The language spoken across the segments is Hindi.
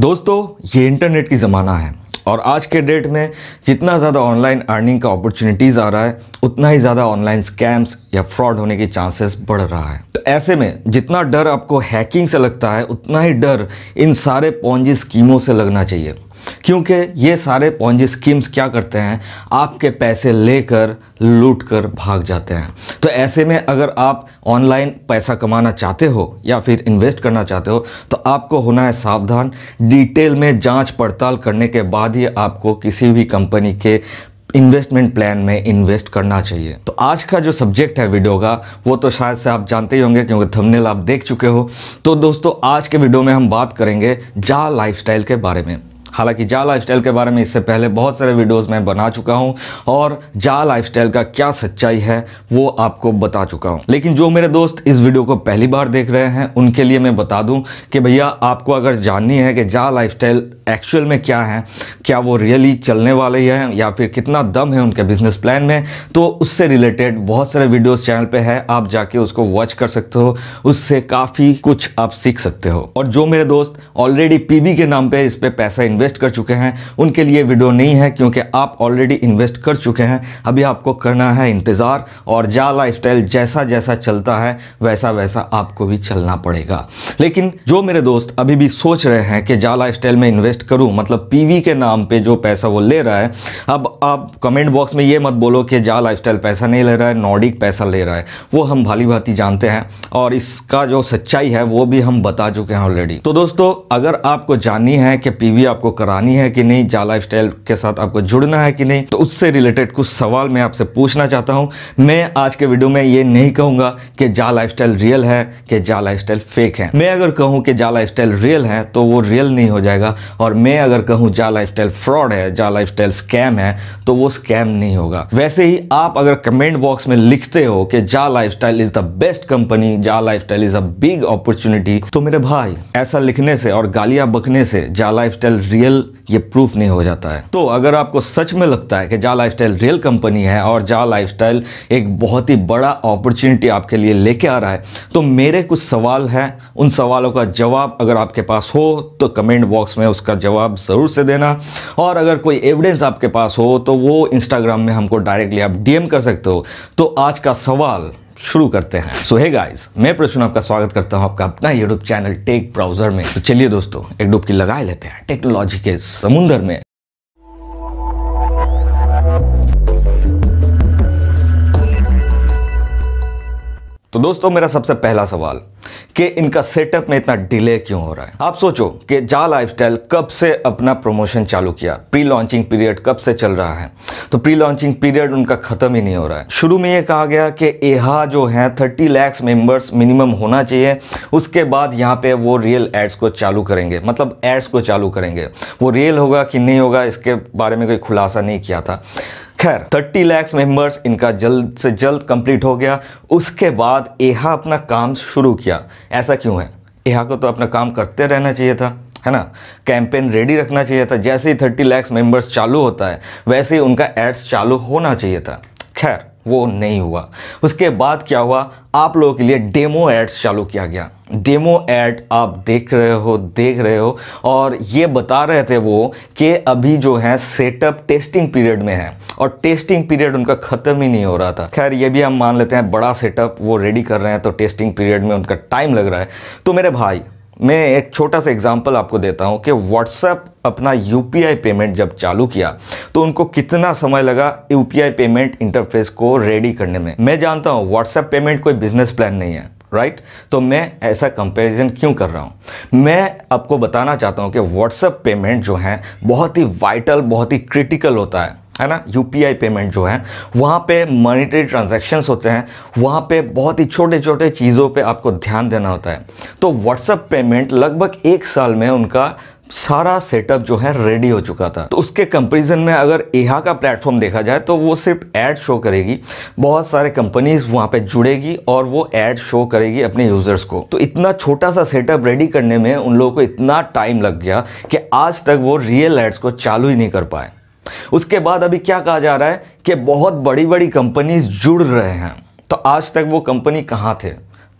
दोस्तों ये इंटरनेट की ज़माना है और आज के डेट में जितना ज़्यादा ऑनलाइन अर्निंग का अपॉर्चुनिटीज़ आ रहा है उतना ही ज़्यादा ऑनलाइन स्कैम्स या फ्रॉड होने के चांसेस बढ़ रहा है तो ऐसे में जितना डर आपको हैकिंग से लगता है उतना ही डर इन सारे पौजी स्कीमों से लगना चाहिए क्योंकि ये सारे पौजी स्कीम्स क्या करते हैं आपके पैसे लेकर लूट कर भाग जाते हैं तो ऐसे में अगर आप ऑनलाइन पैसा कमाना चाहते हो या फिर इन्वेस्ट करना चाहते हो तो आपको होना है सावधान डिटेल में जांच पड़ताल करने के बाद ही आपको किसी भी कंपनी के इन्वेस्टमेंट प्लान में इन्वेस्ट करना चाहिए तो आज का जो सब्जेक्ट है वीडियो का वो तो शायद से आप जानते ही होंगे क्योंकि थंबनेल आप देख चुके हो तो दोस्तों आज के वीडियो में हम बात करेंगे जा लाइफस्टाइल के बारे में हालांकि जा लाइफस्टाइल के बारे में इससे पहले बहुत सारे वीडियोस मैं बना चुका हूं और जा लाइफस्टाइल का क्या सच्चाई है वो आपको बता चुका हूं लेकिन जो मेरे दोस्त इस वीडियो को पहली बार देख रहे हैं उनके लिए मैं बता दूं कि भैया आपको अगर जाननी है कि जा लाइफस्टाइल एक्चुअल में क्या है क्या वो रियली चलने ही हैं या फिर कितना दम है उनके बिजनेस प्लान में तो उससे रिलेटेड बहुत सारे वीडियोज़ चैनल पर है आप जाके उसको वॉच कर सकते हो उससे काफ़ी कुछ आप सीख सकते हो और जो मेरे दोस्त ऑलरेडी पी के नाम पर इस पर पैसा इन्वेस्ट कर चुके हैं उनके लिए वीडियो नहीं है क्योंकि आप ऑलरेडी इन्वेस्ट कर चुके हैं अभी आपको करना है इंतज़ार और जा लाइफ जैसा जैसा चलता है वैसा वैसा आपको भी चलना पड़ेगा लेकिन जो मेरे दोस्त अभी भी सोच रहे हैं कि जा लाइफ में इन्वेस्ट करूँ मतलब पी के नाम पर जो पैसा वो ले रहा है अब आप कमेंट बॉक्स में ये मत बोलो कि जा लाइफ पैसा नहीं ले रहा है नॉडिक पैसा ले रहा है वो हम भाली भांति जानते हैं और इसका जो सच्चाई है वो भी हम बता चुके हैं ऑलरेडी तो दोस्तों अगर आपको जाननी है कि पीवी आपको आपको करानी है कि नहीं जा लाइफ के साथ आपको जुड़ना है कि नहीं तो उससे रिलेटेड कुछ सवाल मैं आपसे पूछना चाहता हूं मैं आज के वीडियो में ये नहीं कहूंगा कि जा लाइफ रियल है कि जा लाइफ फेक है मैं अगर कहूं कि जा लाइफ रियल है तो वो रियल नहीं हो जाएगा और मैं अगर कहूं जा लाइफ फ्रॉड है जा लाइफ स्कैम है तो वो स्कैम नहीं होगा वैसे ही आप अगर कमेंट बॉक्स में लिखते हो कि जा life is the best company जा life is a big opportunity तो मेरे भाई ऐसा लिखने से और गालियां बकने से जा लाइफ रियल ये प्रूफ नहीं हो जाता है तो अगर आपको सच में लगता है कि जा लाइफस्टाइल रियल कंपनी है और जा लाइफस्टाइल एक बहुत ही बड़ा अपॉर्चुनिटी आपके लिए लेके आ रहा है तो मेरे कुछ सवाल हैं उन सवालों का जवाब अगर आपके पास हो तो कमेंट बॉक्स में उसका जवाब ज़रूर से देना और अगर कोई एविडेंस आपके पास हो तो वो इंस्टाग्राम में हमको डायरेक्टली आप डीएम कर सकते हो तो आज का सवाल शुरू करते हैं सो है गाइस मैं प्रश्न आपका स्वागत करता हूं आपका अपना यूट्यूब चैनल टेक ब्राउजर में तो चलिए दोस्तों एक डुबकी लगा लेते हैं टेक्नोलॉजी के समुद्र में तो दोस्तों मेरा सबसे पहला सवाल कि इनका सेटअप में इतना डिले क्यों हो रहा है आप सोचो कि जा लाइफस्टाइल कब से अपना प्रमोशन चालू किया प्री लॉन्चिंग पीरियड कब से चल रहा है तो प्री लॉन्चिंग पीरियड उनका खत्म ही नहीं हो रहा है शुरू में ये कहा गया कि एहा जो है थर्टी लैक्स मेंबर्स मिनिमम होना चाहिए उसके बाद यहाँ पे वो रियल एड्स को चालू करेंगे मतलब एड्स को चालू करेंगे वो रियल होगा कि नहीं होगा इसके बारे में कोई खुलासा नहीं किया था खैर 30 लैक्स मेंबर्स इनका जल्द से जल्द कंप्लीट हो गया उसके बाद एहा अपना काम शुरू किया ऐसा क्यों है एहा को तो अपना काम करते रहना चाहिए था है ना कैंपेन रेडी रखना चाहिए था जैसे ही थर्टी लैक्स मेंबर्स चालू होता है वैसे ही उनका एड्स चालू होना चाहिए था खैर वो नहीं हुआ उसके बाद क्या हुआ आप लोगों के लिए डेमो एड्स चालू किया गया डेमो ऐड आप देख रहे हो देख रहे हो और ये बता रहे थे वो कि अभी जो है सेटअप टेस्टिंग पीरियड में है और टेस्टिंग पीरियड उनका ख़त्म ही नहीं हो रहा था खैर ये भी हम मान लेते हैं बड़ा सेटअप वो रेडी कर रहे हैं तो टेस्टिंग पीरियड में उनका टाइम लग रहा है तो मेरे भाई मैं एक छोटा सा एग्जांपल आपको देता हूं कि व्हाट्सएप अपना यू पेमेंट जब चालू किया तो उनको कितना समय लगा यू पेमेंट इंटरफेस को रेडी करने में मैं जानता हूं व्हाट्सएप पेमेंट कोई बिजनेस प्लान नहीं है राइट right? तो मैं ऐसा कंपैरिजन क्यों कर रहा हूँ मैं आपको बताना चाहता हूँ कि व्हाट्सएप पेमेंट जो है बहुत ही वाइटल बहुत ही क्रिटिकल होता है है ना यू पेमेंट जो है वहाँ पे मॉनिटरी ट्रांजेक्शन्स होते हैं वहाँ पे बहुत ही छोटे छोटे चीज़ों पे आपको ध्यान देना होता है तो व्हाट्सअप पेमेंट लगभग एक साल में उनका सारा सेटअप जो है रेडी हो चुका था तो उसके कंपेरिजन में अगर एहा का प्लेटफॉर्म देखा जाए तो वो सिर्फ ऐड शो करेगी बहुत सारे कंपनीज वहाँ पे जुड़ेगी और वो ऐड शो करेगी अपने यूज़र्स को तो इतना छोटा सा सेटअप रेडी करने में उन लोगों को इतना टाइम लग गया कि आज तक वो रियल एड्स को चालू ही नहीं कर पाए उसके बाद अभी क्या कहा जा रहा है कि बहुत बड़ी बड़ी कंपनीज जुड़ रहे हैं तो आज तक वो कंपनी कहाँ थे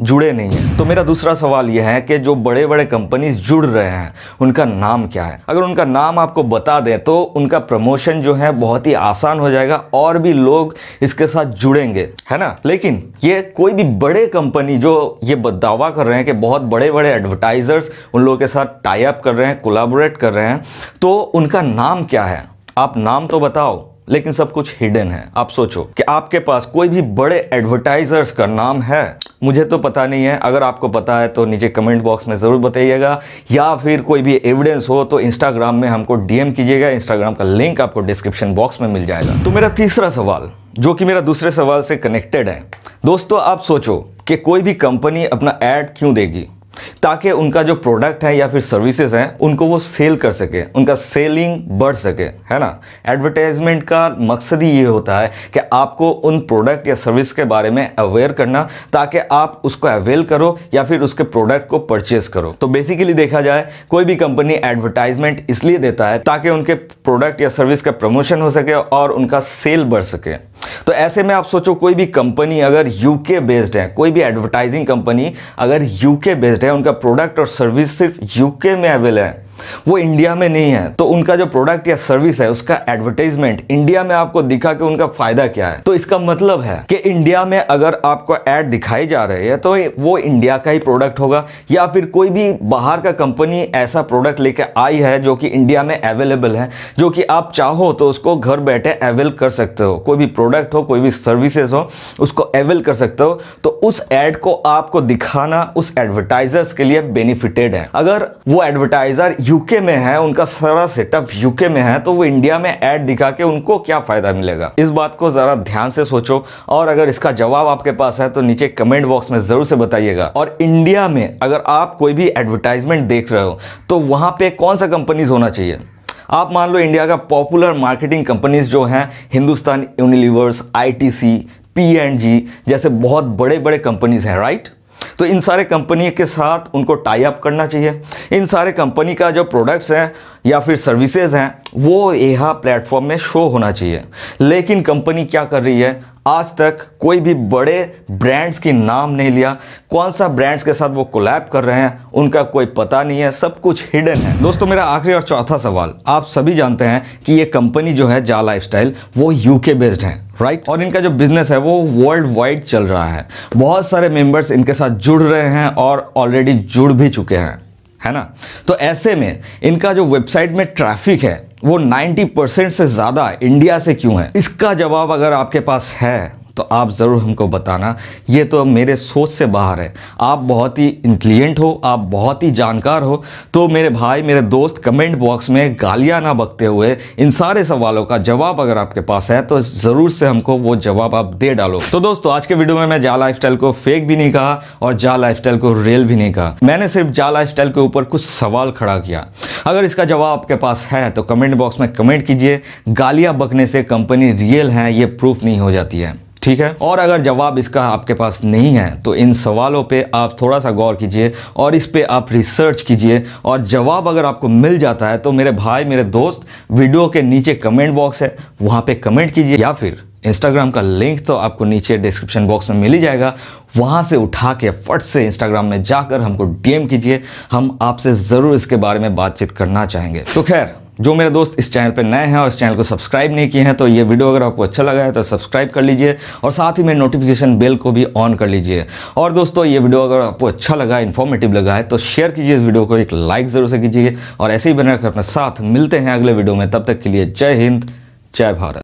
जुड़े नहीं हैं तो मेरा दूसरा सवाल यह है कि जो बड़े बड़े कंपनीज जुड़ रहे हैं उनका नाम क्या है अगर उनका नाम आपको बता दें तो उनका प्रमोशन जो है बहुत ही आसान हो जाएगा और भी लोग इसके साथ जुड़ेंगे है ना लेकिन ये कोई भी बड़े कंपनी जो ये दावा कर रहे हैं कि बहुत बड़े बड़े एडवर्टाइजर्स उन लोगों के साथ टाई अप कर रहे हैं कोलाबोरेट कर रहे हैं तो उनका नाम क्या है आप नाम तो बताओ लेकिन सब कुछ हिडन है आप सोचो कि आपके पास कोई भी बड़े एडवर्टाइजर्स का नाम है मुझे तो पता नहीं है अगर आपको पता है तो नीचे कमेंट बॉक्स में ज़रूर बताइएगा या फिर कोई भी एविडेंस हो तो इंस्टाग्राम में हमको डीएम कीजिएगा इंस्टाग्राम का लिंक आपको डिस्क्रिप्शन बॉक्स में मिल जाएगा तो मेरा तीसरा सवाल जो कि मेरा दूसरे सवाल से कनेक्टेड है दोस्तों आप सोचो कि कोई भी कंपनी अपना ऐड क्यों देगी ताकि उनका जो प्रोडक्ट है या फिर सर्विसेज हैं उनको वो सेल कर सके उनका सेलिंग बढ़ सके है ना एडवर्टाइजमेंट का मकसद ही ये होता है कि आपको उन प्रोडक्ट या सर्विस के बारे में अवेयर करना ताकि आप उसको अवेल करो या फिर उसके प्रोडक्ट को परचेज करो तो बेसिकली देखा जाए कोई भी कंपनी एडवर्टाइजमेंट इसलिए देता है ताकि उनके प्रोडक्ट या सर्विस का प्रमोशन हो सके और उनका सेल बढ़ सके तो ऐसे में आप सोचो कोई भी कंपनी अगर यूके बेस्ड है कोई भी एडवर्टाइजिंग कंपनी अगर यूके बेस्ड है है उनका प्रोडक्ट और सर्विस सिर्फ यूके में अवेलेबल है वो इंडिया में नहीं है तो उनका जो प्रोडक्ट या सर्विस है उसका एडवर्टाइजमेंट इंडिया में आपको दिखा के उनका फायदा क्या है तो इसका मतलब है कि इंडिया में अगर आपको एड दिखाई जा रही है तो वो इंडिया का ही प्रोडक्ट होगा या फिर कोई भी बाहर का कंपनी ऐसा प्रोडक्ट लेके आई है जो कि इंडिया में अवेलेबल है जो कि आप चाहो तो उसको घर बैठे अवेल कर सकते हो कोई भी प्रोडक्ट हो कोई भी सर्विसेज हो उसको अवेल कर सकते हो तो उस एड को आपको दिखाना उस एडवर्टाइजर्स के लिए बेनिफिटेड है अगर वो एडवर्टाइजर यूके में है उनका सारा सेटअप यूके में है तो वो इंडिया में ऐड दिखा के उनको क्या फ़ायदा मिलेगा इस बात को ज़रा ध्यान से सोचो और अगर इसका जवाब आपके पास है तो नीचे कमेंट बॉक्स में ज़रूर से बताइएगा और इंडिया में अगर आप कोई भी एडवर्टाइजमेंट देख रहे हो तो वहाँ पे कौन सा कंपनीज होना चाहिए आप मान लो इंडिया का पॉपुलर मार्केटिंग कंपनीज जो हैं हिंदुस्तान यूनिलीवर्स आईटीसी पीएनजी जैसे बहुत बड़े बड़े कंपनीज हैं राइट तो इन सारे कंपनी के साथ उनको टाई अप करना चाहिए इन सारे कंपनी का जो प्रोडक्ट्स हैं या फिर सर्विसेज हैं वो यहाँ प्लेटफॉर्म में शो होना चाहिए लेकिन कंपनी क्या कर रही है आज तक कोई भी बड़े ब्रांड्स की नाम नहीं लिया कौन सा ब्रांड्स के साथ वो कोलैब कर रहे हैं उनका कोई पता नहीं है सब कुछ हिडन है दोस्तों मेरा आखिरी और चौथा सवाल आप सभी जानते हैं कि ये कंपनी जो है जा लाइफस्टाइल वो यूके बेस्ड है राइट right? और इनका जो बिजनेस है वो वर्ल्ड वाइड चल रहा है बहुत सारे मेंबर्स इनके साथ जुड़ रहे हैं और ऑलरेडी जुड़ भी चुके हैं है ना तो ऐसे में इनका जो वेबसाइट में ट्रैफिक है वो 90 परसेंट से ज़्यादा इंडिया से क्यों है इसका जवाब अगर आपके पास है तो आप ज़रूर हमको बताना ये तो मेरे सोच से बाहर है आप बहुत ही इंटेलिजेंट हो आप बहुत ही जानकार हो तो मेरे भाई मेरे दोस्त कमेंट बॉक्स में गालियाँ ना बकते हुए इन सारे सवालों का जवाब अगर आपके पास है तो ज़रूर से हमको वो जवाब आप दे डालो तो दोस्तों आज के वीडियो में मैं जा लाइफ को फेक भी नहीं कहा और जा लाइफ को रियल भी नहीं कहा मैंने सिर्फ जा लाइफ के ऊपर कुछ सवाल खड़ा किया अगर इसका जवाब आपके पास है तो कमेंट बॉक्स में कमेंट कीजिए गालियाँ बकने से कंपनी रियल है ये प्रूफ नहीं हो जाती है ठीक है और अगर जवाब इसका आपके पास नहीं है तो इन सवालों पे आप थोड़ा सा गौर कीजिए और इस पे आप रिसर्च कीजिए और जवाब अगर आपको मिल जाता है तो मेरे भाई मेरे दोस्त वीडियो के नीचे कमेंट बॉक्स है वहाँ पे कमेंट कीजिए या फिर इंस्टाग्राम का लिंक तो आपको नीचे डिस्क्रिप्शन बॉक्स में मिल ही जाएगा वहाँ से उठा के फट से इंस्टाग्राम में जाकर हमको डीएम कीजिए हम आपसे ज़रूर इसके बारे में बातचीत करना चाहेंगे तो खैर जो मेरे दोस्त इस चैनल पर नए हैं और इस चैनल को सब्सक्राइब नहीं किए हैं तो ये वीडियो अगर आपको अच्छा लगा है तो सब्सक्राइब कर लीजिए और साथ ही मेरे नोटिफिकेशन बेल को भी ऑन कर लीजिए और दोस्तों ये वीडियो अगर आपको अच्छा लगा इन्फॉर्मेटिव लगा है तो शेयर कीजिए इस वीडियो को एक लाइक ज़रूर से कीजिए और ऐसे ही बनाकर अपने साथ मिलते हैं अगले वीडियो में तब तक के लिए जय हिंद जय भारत